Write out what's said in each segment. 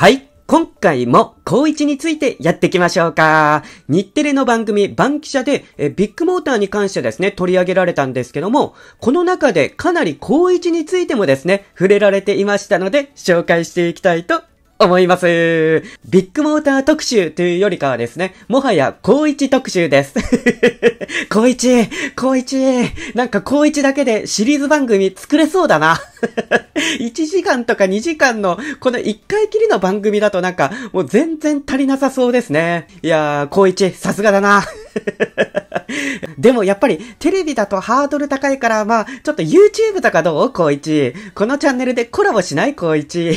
はい。今回も、高一についてやっていきましょうか。日テレの番組、バンキシャでえ、ビッグモーターに関してですね、取り上げられたんですけども、この中でかなり高一についてもですね、触れられていましたので、紹介していきたいと思います。ビッグモーター特集というよりかはですね、もはや高一特集です。高一、高一、なんか高一だけでシリーズ番組作れそうだな。1 時間とか2時間の、この1回きりの番組だとなんか、もう全然足りなさそうですね。いやー、高一、さすがだな。でもやっぱりテレビだとハードル高いから、まあ、ちょっと YouTube とかどう光一。このチャンネルでコラボしない光一。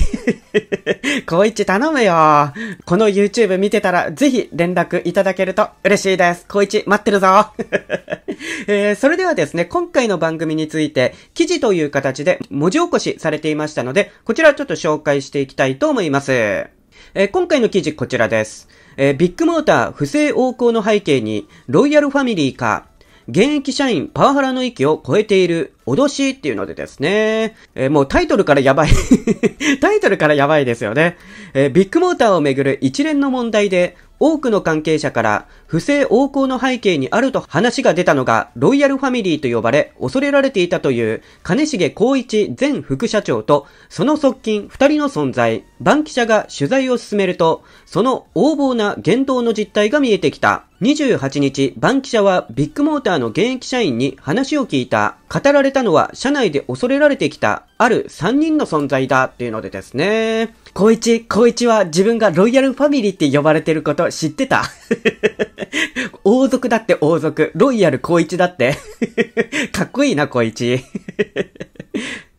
光 一頼むよ。この YouTube 見てたら、ぜひ連絡いただけると嬉しいです。光一待ってるぞ。えー、それではですね、今回の番組について、記事という形で文字起こしされていましたので、こちらちょっと紹介していきたいと思います。えー、今回の記事こちらです。えー、ビッグモーター不正横行の背景に、ロイヤルファミリーか、現役社員パワハラの域を超えている脅しっていうのでですね、えー、もうタイトルからやばい タイトルからやばいですよね。えー、ビッグモーターをめぐる一連の問題で、多くの関係者から不正横行の背景にあると話が出たのがロイヤルファミリーと呼ばれ恐れられていたという金重光一前副社長とその側近2人の存在。バンキシャが取材を進めると、その横暴な言動の実態が見えてきた。28日、バンキシャはビッグモーターの現役社員に話を聞いた。語られたのは、社内で恐れられてきた、ある3人の存在だっていうのでですね。小一、小一は自分がロイヤルファミリーって呼ばれてること知ってた 王族だって王族。ロイヤル小一だって かっこいいな、小一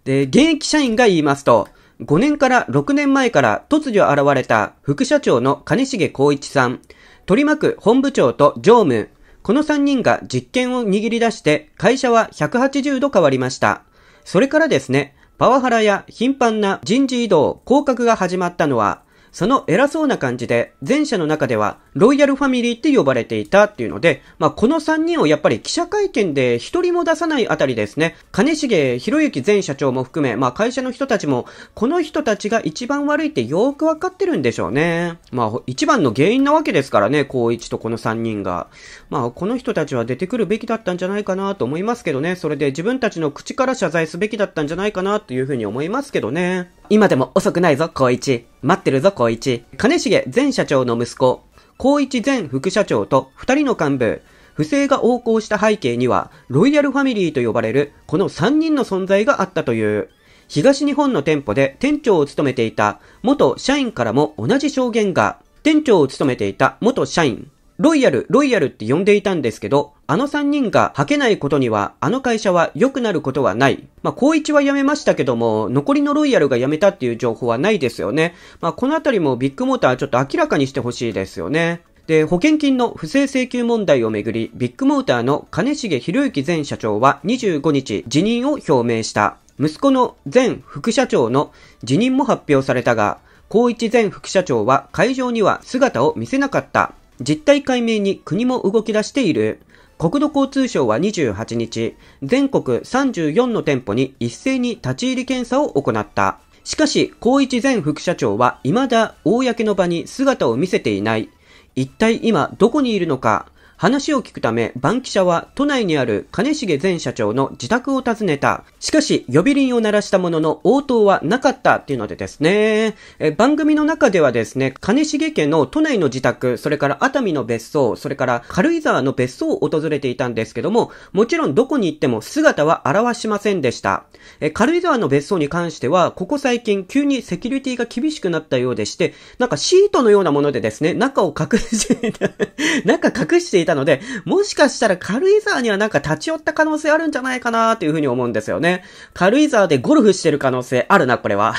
で、現役社員が言いますと、5年から6年前から突如現れた副社長の金重光一さん、取り巻く本部長と常務、この3人が実権を握り出して会社は180度変わりました。それからですね、パワハラや頻繁な人事異動、降格が始まったのはその偉そうな感じで、前者の中ではロイヤルファミリーって呼ばれていたっていうので、まあ、この3人をやっぱり記者会見で一人も出さないあたりですね、金重博之前社長も含め、まあ、会社の人たちも、この人たちが一番悪いってよくわかってるんでしょうね。まあ、一番の原因なわけですからね、高一とこの3人が。まあ、この人たちは出てくるべきだったんじゃないかなと思いますけどね、それで自分たちの口から謝罪すべきだったんじゃないかなというふうに思いますけどね。今でも遅くないぞ、光一。待ってるぞ、光一。金重前社長の息子、光一前副社長と二人の幹部、不正が横行した背景には、ロイヤルファミリーと呼ばれる、この三人の存在があったという。東日本の店舗で店長を務めていた元社員からも同じ証言が、店長を務めていた元社員、ロイヤル、ロイヤルって呼んでいたんですけど、あの三人が吐けないことには、あの会社は良くなることはない。まあ、高一は辞めましたけども、残りのロイヤルが辞めたっていう情報はないですよね。まあ、このあたりもビッグモーターちょっと明らかにしてほしいですよね。で、保険金の不正請求問題をめぐり、ビッグモーターの金重博之前社長は25日辞任を表明した。息子の前副社長の辞任も発表されたが、高一前副社長は会場には姿を見せなかった。実態解明に国も動き出している。国土交通省は28日、全国34の店舗に一斉に立ち入り検査を行った。しかし、高一前副社長は未だ公の場に姿を見せていない。一体今どこにいるのか話を聞くため、バンキシャは都内にある金重前社長の自宅を訪ねた。しかし、呼び鈴を鳴らしたものの応答はなかったっていうのでですね、え番組の中ではですね、金重家の都内の自宅、それから熱海の別荘、それから軽井沢の別荘を訪れていたんですけども、もちろんどこに行っても姿は現しませんでした。え軽井沢の別荘に関しては、ここ最近急にセキュリティが厳しくなったようでして、なんかシートのようなものでですね、中を隠していた、中隠していたたので、もしかしたら軽井沢にはなんか立ち寄った可能性あるんじゃないかなっていうふうに思うんですよね。軽井沢でゴルフしてる可能性あるな、これは。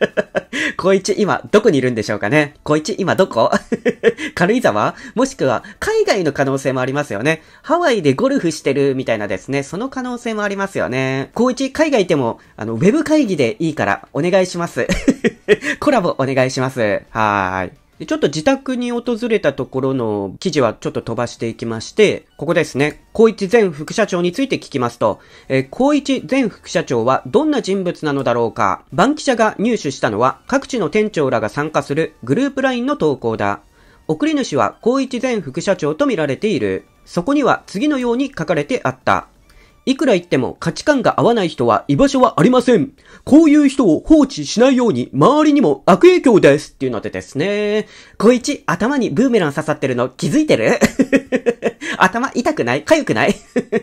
小一、今、どこにいるんでしょうかね小一、今どこ 軽井沢もしくは、海外の可能性もありますよね。ハワイでゴルフしてるみたいなですね、その可能性もありますよね。小一、海外いても、あの、ウェブ会議でいいから、お願いします。コラボお願いします。はーい。ちょっと自宅に訪れたところの記事はちょっと飛ばしていきまして、ここですね。高一前副社長について聞きますと、えー、高一前副社長はどんな人物なのだろうか。バンキシャが入手したのは各地の店長らが参加するグループ LINE の投稿だ。送り主は高一前副社長と見られている。そこには次のように書かれてあった。いくら言っても価値観が合わない人は居場所はありません。こういう人を放置しないように周りにも悪影響ですっていうのでですね。小一、頭にブーメラン刺さってるの気づいてる 頭痛くない痒くない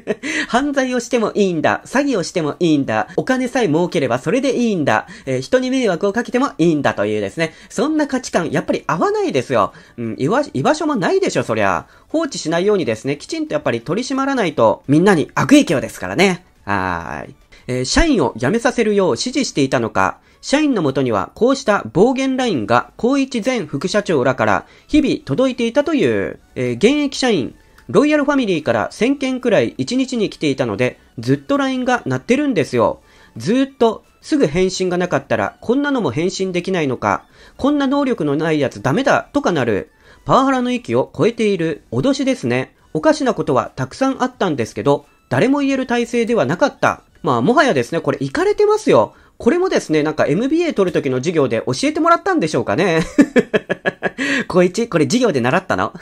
犯罪をしてもいいんだ。詐欺をしてもいいんだ。お金さえ儲ければそれでいいんだ。えー、人に迷惑をかけてもいいんだというですね。そんな価値観、やっぱり合わないですよ。うん、居場所もないでしょ、そりゃ。放置しないようにですね、きちんとやっぱり取り締まらないと、みんなに悪影響ですからね。はーい。えー、社員を辞めさせるよう指示していたのか、社員のもとにはこうした暴言ラインが高一前副社長らから日々届いていたという、えー、現役社員ロイヤルファミリーから1000件くらい1日に来ていたので、ずっと LINE が鳴ってるんですよ。ずっと、すぐ返信がなかったら、こんなのも返信できないのか、こんな能力のないやつダメだ、とかなる。パワハラの域を超えている、脅しですね。おかしなことはたくさんあったんですけど、誰も言える体制ではなかった。まあ、もはやですね、これ、いかれてますよ。これもですね、なんか MBA 取る時の授業で教えてもらったんでしょうかね。こいち、これ授業で習ったの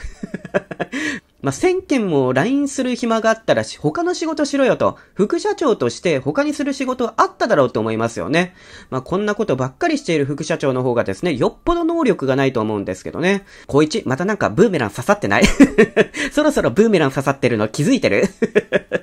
まあ、1000件も LINE する暇があったらし、他の仕事しろよと、副社長として他にする仕事あっただろうと思いますよね。まあ、こんなことばっかりしている副社長の方がですね、よっぽど能力がないと思うんですけどね。小一、またなんかブーメラン刺さってない そろそろブーメラン刺さってるの気づいてる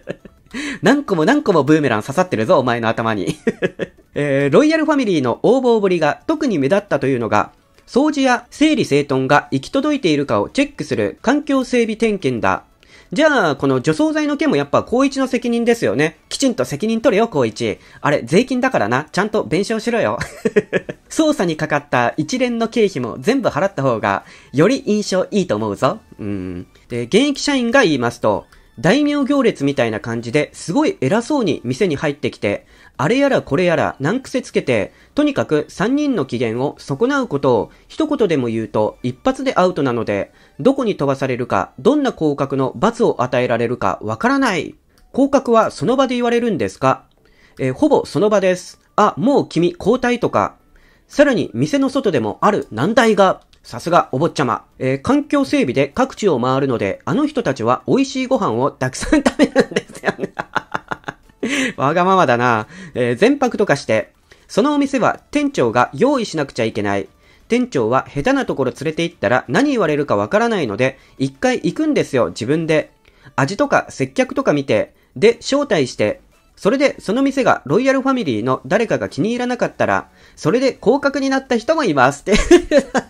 何個も何個もブーメラン刺さってるぞ、お前の頭に えー、ロイヤルファミリーの応募ぶりが特に目立ったというのが、掃除や整理整頓が行き届いているかをチェックする環境整備点検だ。じゃあ、この除草剤の件もやっぱ高一の責任ですよね。きちんと責任取れよ、高一。あれ、税金だからな。ちゃんと弁償しろよ。捜査にかかった一連の経費も全部払った方が、より印象いいと思うぞ。うん。で、現役社員が言いますと、大名行列みたいな感じですごい偉そうに店に入ってきて、あれやらこれやら難癖つけて、とにかく3人の機嫌を損なうことを一言でも言うと一発でアウトなので、どこに飛ばされるか、どんな降格の罰を与えられるかわからない。降格はその場で言われるんですかえー、ほぼその場です。あ、もう君交代とか。さらに店の外でもある難題が、さすがお坊ちゃま。えー、環境整備で各地を回るので、あの人たちは美味しいご飯をたくさん食べるんですよね わがままだな。えー、全泊とかして、そのお店は店長が用意しなくちゃいけない。店長は下手なところ連れて行ったら何言われるかわからないので、一回行くんですよ、自分で。味とか接客とか見て、で、招待して、それでその店がロイヤルファミリーの誰かが気に入らなかったら、それで降格になった人もいますって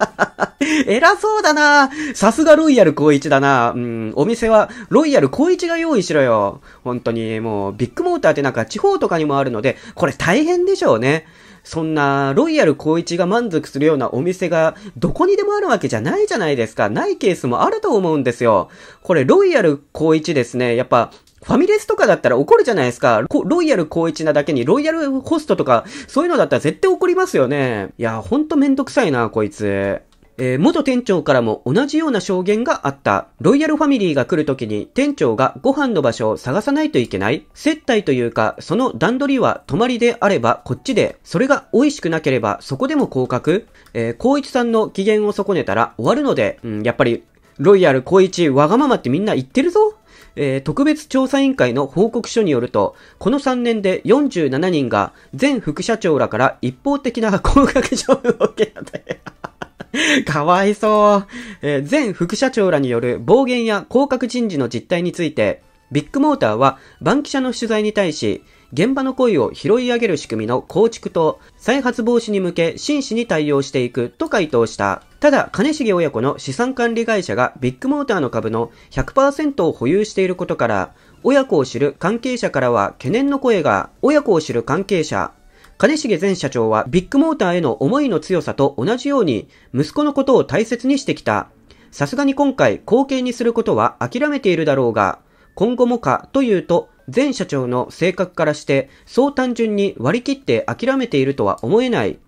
偉そうだなさすがロイヤル高一だなうん、お店はロイヤル高一が用意しろよ。本当にもうビッグモーターってなんか地方とかにもあるので、これ大変でしょうね。そんな、ロイヤル高一が満足するようなお店が、どこにでもあるわけじゃないじゃないですか。ないケースもあると思うんですよ。これ、ロイヤル高一ですね。やっぱ、ファミレスとかだったら怒るじゃないですか。ロイヤル高一なだけに、ロイヤルホストとか、そういうのだったら絶対怒りますよね。いや、ほんとめんどくさいな、こいつ。えー、元店長からも同じような証言があった。ロイヤルファミリーが来る時に店長がご飯の場所を探さないといけない接待というか、その段取りは泊まりであればこっちで、それが美味しくなければそこでも降格えー、光一さんの機嫌を損ねたら終わるので、うん、やっぱり、ロイヤル光一わがままってみんな言ってるぞえー、特別調査委員会の報告書によると、この3年で47人が前副社長らから一方的な降格処分を受けたという。かわいそう。えー、前副社長らによる暴言や降格人事の実態について、ビッグモーターは、番記者の取材に対し、現場の声を拾い上げる仕組みの構築と、再発防止に向け真摯に対応していくと回答した。ただ、金重親子の資産管理会社がビッグモーターの株の100%を保有していることから、親子を知る関係者からは懸念の声が、親子を知る関係者、金重前社長はビッグモーターへの思いの強さと同じように息子のことを大切にしてきた。さすがに今回後継にすることは諦めているだろうが、今後もかというと前社長の性格からして、そう単純に割り切って諦めているとは思えない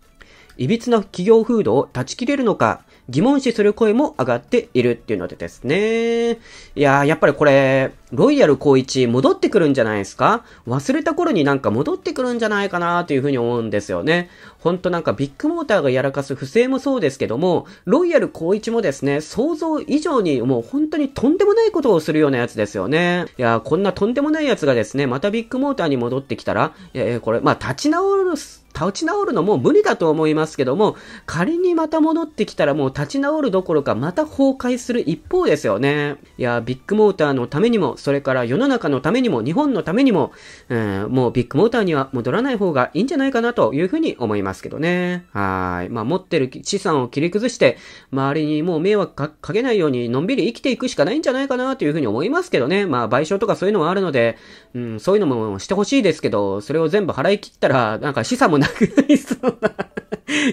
いびつな企業風土を断ち切れるのか、疑問視する声も上がっているっていうのでですね。いやー、やっぱりこれ、ロイヤル高一戻ってくるんじゃないですか忘れた頃になんか戻ってくるんじゃないかなというふうに思うんですよね。ほんとなんかビッグモーターがやらかす不正もそうですけども、ロイヤル高一もですね、想像以上にもう本当にとんでもないことをするようなやつですよね。いやー、こんなとんでもないやつがですね、またビッグモーターに戻ってきたら、えー、これ、まあ立ち直る立ち直るのも無理だと思いますけども、仮にまた戻ってきたらもう立ち直るどころかまた崩壊する一方ですよね。いや、ビッグモーターのためにも、それから世の中のためにも、日本のためにも、うん、もうビッグモーターには戻らない方がいいんじゃないかなというふうに思いますけどね。はい。まあ、持ってる資産を切り崩して、周りにもう迷惑かけないように、のんびり生きていくしかないんじゃないかなというふうに思いますけどね。まあ、賠償とかそういうのはあるので、うん、そういうのもしてほしいですけど、それを全部払い切ったら、なんか資産もなくなりそうな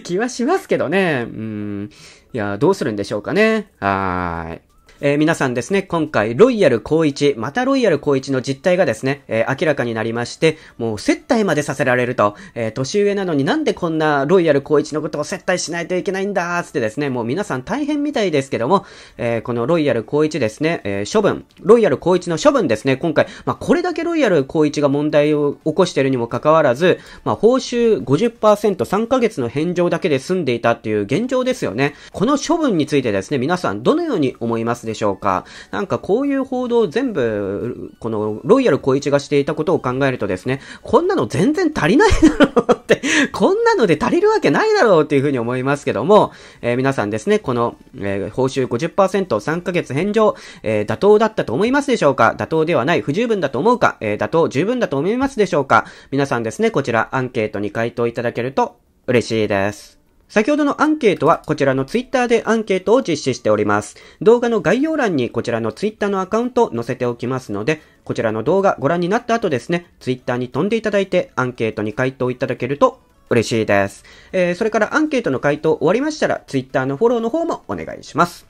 気はしますけどね。うん。いや、どうするんでしょうかね。はーい。えー、皆さんですね、今回、ロイヤル高一、またロイヤル高一の実態がですね、えー、明らかになりまして、もう接待までさせられると、えー、年上なのになんでこんなロイヤル高一のことを接待しないといけないんだーつってですね、もう皆さん大変みたいですけども、えー、このロイヤル高一ですね、えー、処分、ロイヤル高一の処分ですね、今回、まあ、これだけロイヤル高一が問題を起こしているにもかかわらず、まあ、報酬50%、3ヶ月の返上だけで済んでいたっていう現状ですよね。この処分についてですね、皆さんどのように思いますでしょうか。なんかこういう報道全部、このロイヤル小一がしていたことを考えるとですね、こんなの全然足りないだろうってこんなので足りるわけないだろうっていうふうに思いますけども、えー、皆さんですね、この、えー、報酬50%、3ヶ月返上、えー、妥当だったと思いますでしょうか妥当ではない、不十分だと思うか、え妥当十分だと思いますでしょうか皆さんですね、こちらアンケートに回答いただけると嬉しいです。先ほどのアンケートはこちらのツイッターでアンケートを実施しております。動画の概要欄にこちらのツイッターのアカウントを載せておきますので、こちらの動画ご覧になった後ですね、ツイッターに飛んでいただいてアンケートに回答いただけると嬉しいです。えー、それからアンケートの回答終わりましたら、ツイッターのフォローの方もお願いします。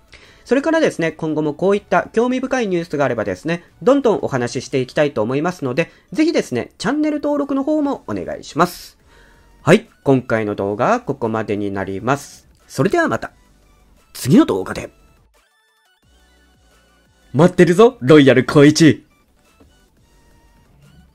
それからですね、今後もこういった興味深いニュースがあればですね、どんどんお話ししていきたいと思いますので、ぜひですね、チャンネル登録の方もお願いします。はい、今回の動画はここまでになります。それではまた、次の動画で。待ってるぞ、ロイヤル小一。